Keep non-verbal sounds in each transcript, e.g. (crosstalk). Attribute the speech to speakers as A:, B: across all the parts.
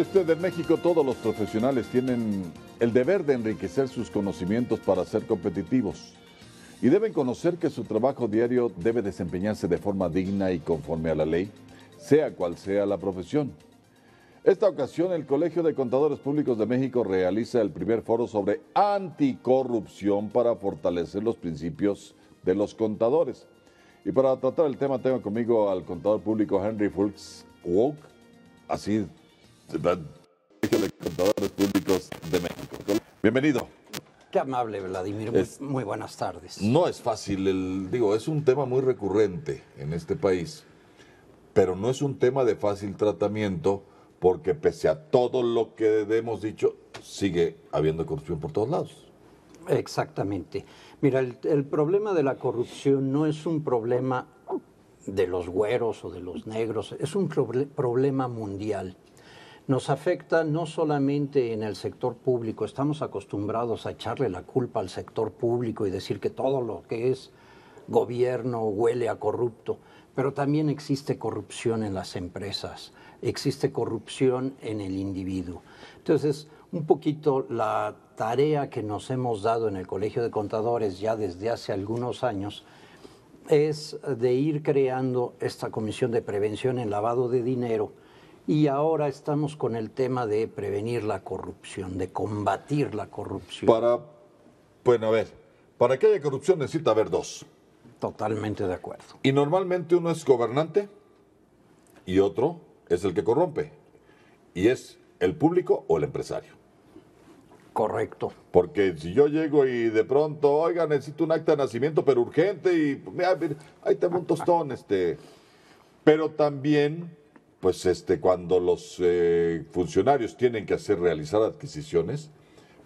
A: usted, en México todos los profesionales tienen el deber de enriquecer sus conocimientos para ser competitivos y deben conocer que su trabajo diario debe desempeñarse de forma digna y conforme a la ley, sea cual sea la profesión. Esta ocasión el Colegio de Contadores Públicos de México realiza el primer foro sobre anticorrupción para fortalecer los principios de los contadores. Y para tratar el tema tengo conmigo al contador público Henry Fulks Woke, así Contadores Públicos de México. Bienvenido.
B: Qué amable, Vladimir. Muy, buenas tardes.
A: No es fácil, digo, es un tema muy recurrente en este país, pero no es un tema de fácil tratamiento porque pese a todo lo que hemos dicho, sigue
B: habiendo corrupción por todos lados. Exactamente. Mira, el, problema de la corrupción no es un problema de los güeros o de los negros, es un problema mundial nos afecta no solamente en el sector público, estamos acostumbrados a echarle la culpa al sector público y decir que todo lo que es gobierno huele a corrupto, pero también existe corrupción en las empresas, existe corrupción en el individuo. Entonces, un poquito la tarea que nos hemos dado en el Colegio de Contadores ya desde hace algunos años es de ir creando esta comisión de prevención en lavado de dinero, y ahora estamos con el tema de prevenir la corrupción, de combatir la corrupción. Para, bueno, a ver, para que haya corrupción necesita haber dos. Totalmente
A: de acuerdo. Y normalmente uno es gobernante y otro es el que corrompe. Y es el público o el empresario. Correcto. Porque si yo llego y de pronto, oiga, necesito un acta de nacimiento, pero urgente, y ahí te un tostón, (laughs) este. Pero también pues este, cuando los eh, funcionarios tienen que hacer realizar adquisiciones,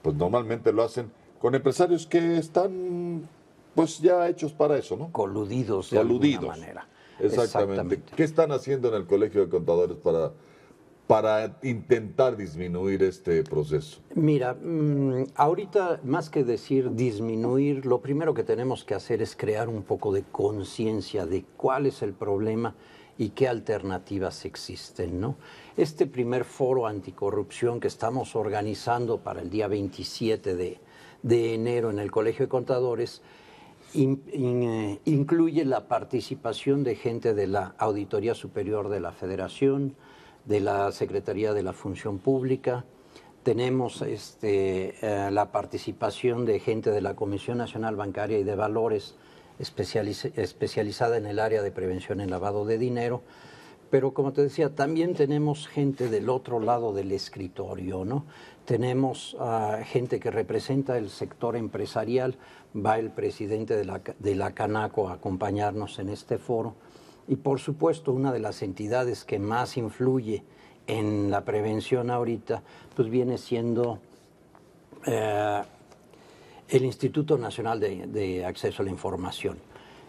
A: pues normalmente lo hacen con empresarios que están pues ya hechos para eso, ¿no? Coludidos de alguna manera. Exactamente. ¿Qué están haciendo en el Colegio de Contadores para, para intentar disminuir este proceso?
B: Mira, mm, ahorita más que decir disminuir, lo primero que tenemos que hacer es crear un poco de conciencia de cuál es el problema y qué alternativas existen, ¿no? Este primer foro anticorrupción que estamos organizando para el día 27 de, enero en el Colegio de Contadores eh, incluye la participación de gente de la Auditoría Superior de la Federación, de la Secretaría de la Función Pública, tenemos este, eh, la participación de gente de la Comisión Nacional Bancaria y de Valores, especializada en el área de prevención en lavado de dinero. Pero como te decía, también tenemos gente del otro lado del escritorio, ¿no? Tenemos gente que representa el sector empresarial, va el presidente de la, de la Canaco a acompañarnos en este foro. Y por supuesto, una de las entidades que más influye en la prevención ahorita, pues viene siendo eh, el Instituto Nacional de, Acceso a la Información.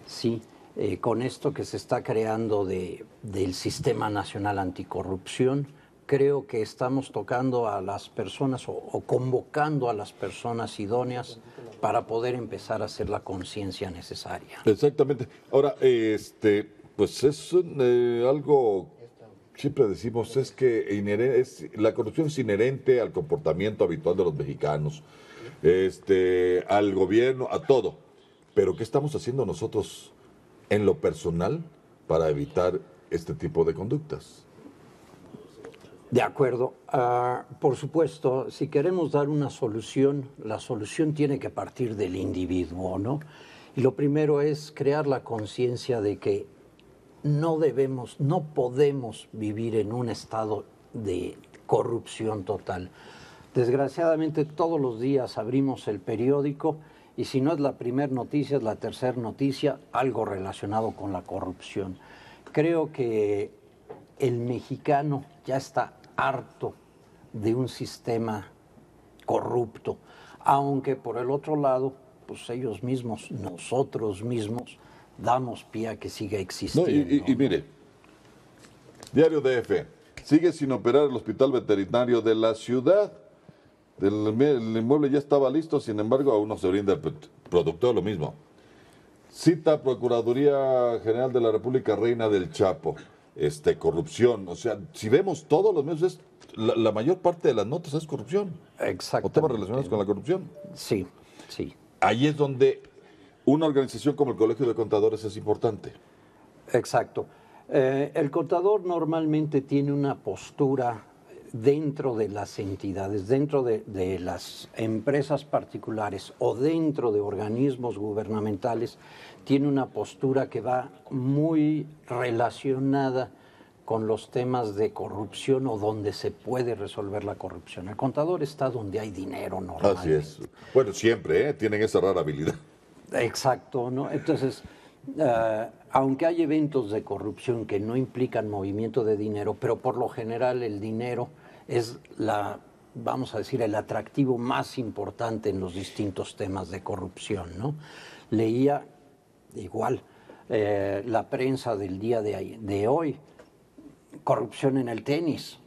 B: Sí, eh, con esto que se está creando de, del Sistema Nacional Anticorrupción, creo que estamos tocando a las personas o, convocando a las personas idóneas para poder empezar a hacer la conciencia necesaria.
A: Exactamente. Ahora, este, pues es algo eh, algo siempre decimos es que es, la corrupción es inherente al comportamiento habitual de los mexicanos este, al gobierno, a todo. Pero ¿qué estamos haciendo nosotros en lo personal para evitar este tipo de conductas?
B: De acuerdo. Ah, por supuesto, si queremos dar una solución, la solución tiene que partir del individuo, ¿no? Y lo primero es crear la conciencia de que no debemos, no podemos vivir en un estado de corrupción total. Desgraciadamente todos los días abrimos el periódico y si no es la primera noticia, es la tercera noticia, algo relacionado con la corrupción. Creo que el mexicano ya está harto de un sistema corrupto, aunque por el otro lado, pues ellos mismos, nosotros mismos, damos pie a que siga existiendo.
A: y mire, Diario DF, sigue sin operar el hospital veterinario de la ciudad. El, inmueble ya estaba listo, sin embargo, aún no se brinda el productor lo mismo. Cita Procuraduría General de la República Reina del Chapo. Este, corrupción. O sea, si vemos todos los medios, la, mayor parte de las notas es corrupción. Exacto. O temas relacionados con la corrupción. Sí, sí. Ahí es donde una organización como el Colegio de Contadores es
B: importante. Exacto. Eh, el contador normalmente tiene una postura dentro de las entidades, dentro de, las empresas particulares o dentro de organismos gubernamentales, tiene una postura que va muy relacionada con los temas de corrupción o donde se puede resolver la corrupción. El contador está donde hay dinero ¿no? Así es.
A: Bueno, siempre, ¿eh? tienen esa rara habilidad.
B: Exacto, ¿no? Entonces... Eh, aunque hay eventos de corrupción que no implican movimiento de dinero, pero por lo general el dinero es la vamos a decir, el atractivo más importante en los distintos temas de corrupción. ¿no? Leía igual eh, la prensa del día de, hoy, corrupción en el tenis.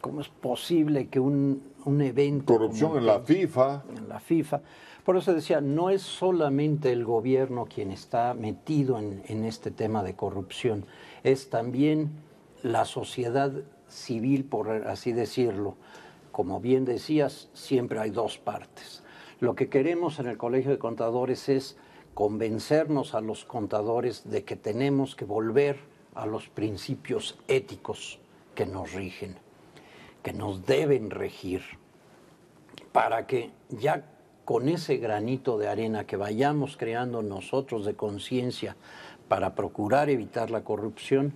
B: ¿Cómo es posible que un, evento... Corrupción en la FIFA. En la FIFA. Por eso decía, no es solamente el gobierno quien está metido en, en este tema de corrupción, es también la sociedad civil, por así decirlo. Como bien decías, siempre hay dos partes. Lo que queremos en el Colegio de Contadores es convencernos a los contadores de que tenemos que volver a los principios éticos que nos rigen, que nos deben regir, para que ya con ese granito de arena que vayamos creando nosotros de conciencia para procurar evitar la corrupción,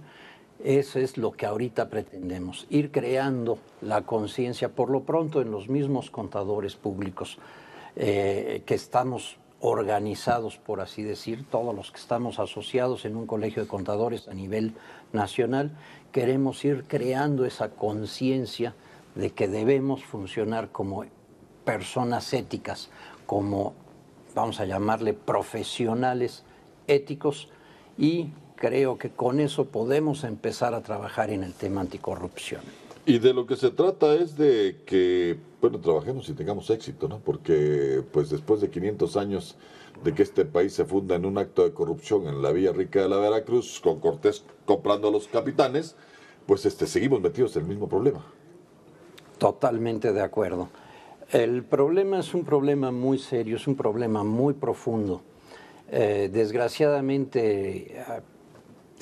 B: eso es lo que ahorita pretendemos, ir creando la conciencia, por lo pronto en los mismos contadores públicos eh, que estamos organizados, por así decir, todos los que estamos asociados en un colegio de contadores a nivel nacional, queremos ir creando esa conciencia de que debemos funcionar como personas éticas, como, vamos a llamarle, profesionales éticos y creo que con eso podemos empezar a trabajar en el tema anticorrupción.
A: Y de lo que se trata es de que, bueno, trabajemos y tengamos éxito, ¿no? Porque, pues después de 500 años de que este país se funda en un acto de corrupción en la Villa Rica de la Veracruz, con Cortés comprando a los capitanes, pues este, seguimos metidos en el mismo problema.
B: Totalmente de acuerdo. El problema es un problema muy serio, es un problema muy profundo. Eh, desgraciadamente,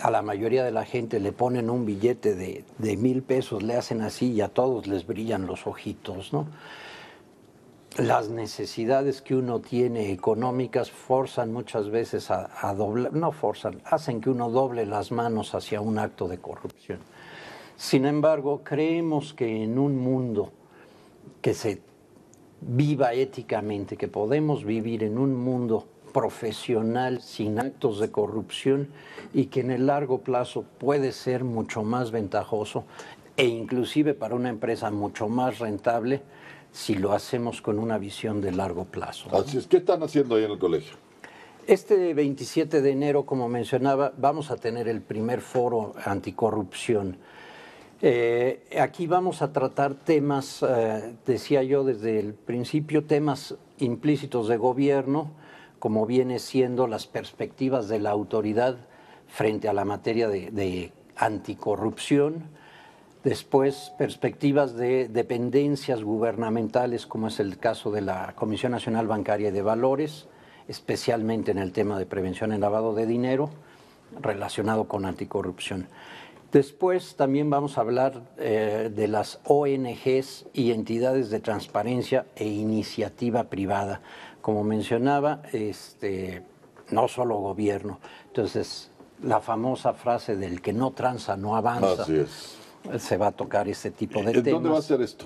B: a la mayoría de la gente le ponen un billete de, mil pesos, le hacen así y a todos les brillan los ojitos, ¿no? Las necesidades que uno tiene económicas forzan muchas veces a, a doblar, no forzan, hacen que uno doble las manos hacia un acto de corrupción. Sin embargo, creemos que en un mundo que se viva éticamente, que podemos vivir en un mundo profesional sin actos de corrupción y que en el largo plazo puede ser mucho más ventajoso e inclusive para una empresa mucho más rentable si lo hacemos con una visión de largo plazo. Así es, ¿qué están haciendo ahí en el colegio? Este 27 de enero, como mencionaba, vamos a tener el primer foro anticorrupción. Eh, aquí vamos a tratar temas, eh, decía yo desde el principio, temas implícitos de gobierno, como viene siendo las perspectivas de la autoridad frente a la materia de, anticorrupción, después perspectivas de dependencias gubernamentales, como es el caso de la Comisión Nacional Bancaria y de Valores, especialmente en el tema de prevención en lavado de dinero relacionado con anticorrupción. Después también vamos a hablar eh, de las ONGs y entidades de transparencia e iniciativa privada como mencionaba, este, no solo gobierno. Entonces, la famosa frase del que no tranza no avanza. Así es. Se va a tocar este tipo de ¿En ¿Dónde va a ser esto?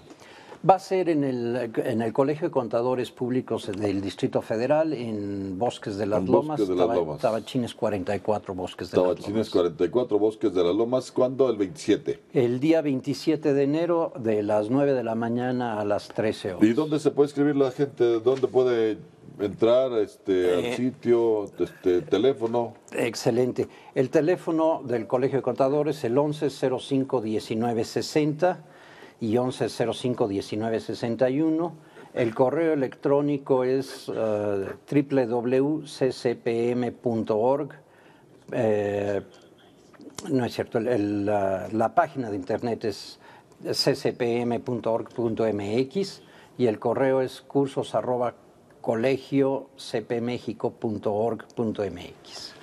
B: Va a ser en el, en el Colegio de Contadores Públicos del Distrito Federal, en Bosques de las, Lomas, Bosque de Tabachines 44, Bosques de las Lomas. Tabachines
A: 44, Bosques de las Lomas, ¿cuándo? El 27.
B: El día 27 de enero, de las 9 de la mañana a las 13 horas.
A: ¿Y dónde se puede escribir la gente? ¿Dónde puede entrar este, eh, al sitio, este, teléfono.
B: Excelente. El teléfono del Colegio de Contadores, el 1105-1960 y 1105-1961. El correo electrónico es eh, www.ccpm.org. Eh, no es cierto, la, página de internet es ccpm.org.mx y el correo es cursos arroba colegio cpmexico.org.mx.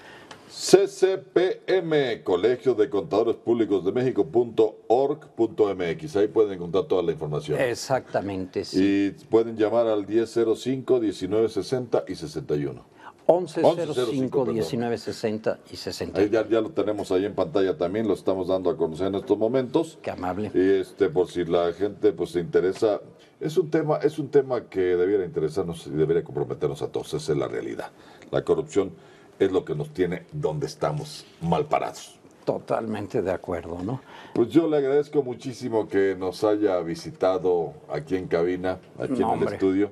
A: CCPM, Colegio de Contadores Públicos de México.org.mx. Ahí pueden encontrar toda la información.
B: Exactamente,
A: sí. Y pueden llamar al 1005, 1960 y 61. 1105
B: 1960 y 60.
A: Ahí ya, ya, lo tenemos ahí en pantalla también, lo estamos dando a conocer en estos momentos. Qué amable. Y este, por si la gente pues se interesa, es un tema, es un tema que debiera interesarnos y debería comprometernos a todos, esa es la realidad. La corrupción es lo que nos tiene donde estamos mal parados. Totalmente de acuerdo, ¿no? Pues yo le agradezco muchísimo que nos haya visitado aquí en cabina, aquí en el estudio.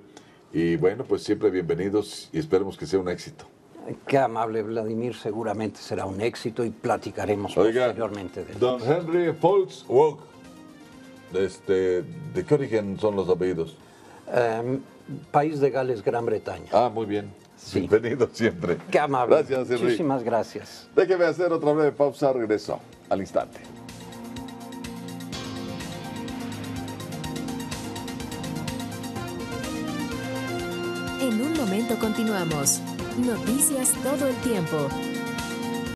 A: Y bueno, pues siempre bienvenidos y esperemos que sea un
B: éxito. Qué amable, Vladimir. Seguramente será un éxito y platicaremos Oiga, posteriormente de Don Henry walk
A: Este, ¿De qué origen son los apellidos? Em, país de Gales, Gran Bretaña. Ah, muy bien. Bienvenido siempre. Qué amable. Gracias, Henry. Muchísimas
B: gracias.
A: Déjeme hacer otra breve pausa. Regreso al instante.
B: En un momento continuamos. Noticias todo el tiempo.